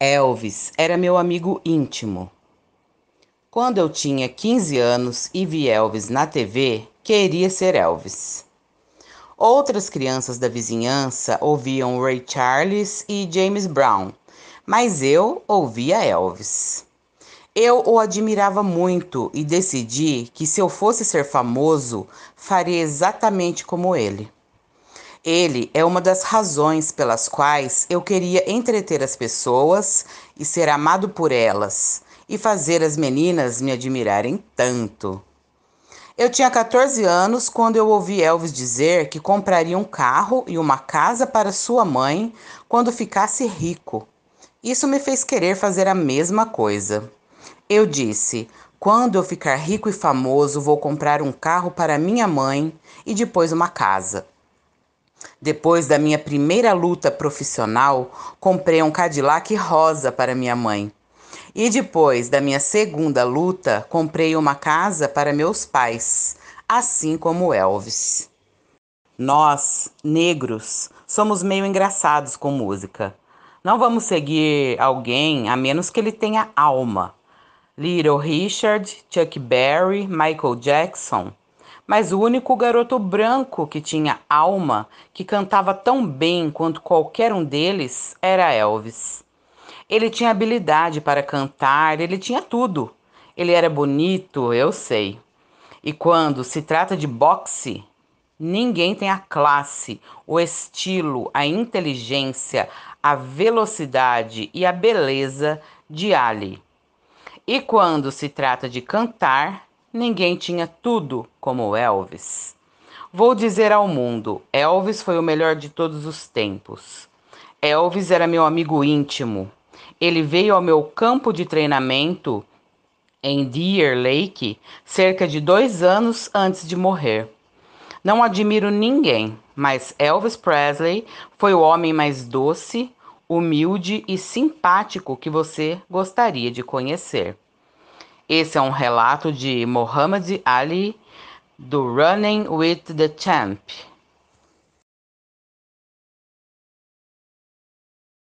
Elvis era meu amigo íntimo. Quando eu tinha 15 anos e vi Elvis na TV, queria ser Elvis. Outras crianças da vizinhança ouviam Ray Charles e James Brown, mas eu ouvia Elvis. Eu o admirava muito e decidi que se eu fosse ser famoso, faria exatamente como ele. Ele é uma das razões pelas quais eu queria entreter as pessoas e ser amado por elas e fazer as meninas me admirarem tanto. Eu tinha 14 anos quando eu ouvi Elvis dizer que compraria um carro e uma casa para sua mãe quando ficasse rico. Isso me fez querer fazer a mesma coisa. Eu disse: quando eu ficar rico e famoso, vou comprar um carro para minha mãe e depois uma casa. Depois da minha primeira luta profissional, comprei um Cadillac rosa para minha mãe. E depois da minha segunda luta, comprei uma casa para meus pais, assim como Elvis. Nós, negros, somos meio engraçados com música. Não vamos seguir alguém a menos que ele tenha alma. Little Richard, Chuck Berry, Michael Jackson, mas o único garoto branco que tinha alma, que cantava tão bem quanto qualquer um deles, era Elvis. Ele tinha habilidade para cantar, ele tinha tudo. Ele era bonito, eu sei. E quando se trata de boxe, ninguém tem a classe, o estilo, a inteligência, a velocidade e a beleza de Ali. E quando se trata de cantar, Ninguém tinha tudo como Elvis. Vou dizer ao mundo: Elvis foi o melhor de todos os tempos. Elvis era meu amigo íntimo. Ele veio ao meu campo de treinamento em Deer Lake cerca de dois anos antes de morrer. Não admiro ninguém, mas Elvis Presley foi o homem mais doce, humilde e simpático que você gostaria de conhecer. Esse é um relato de Muhammad Ali do Running with the Champ.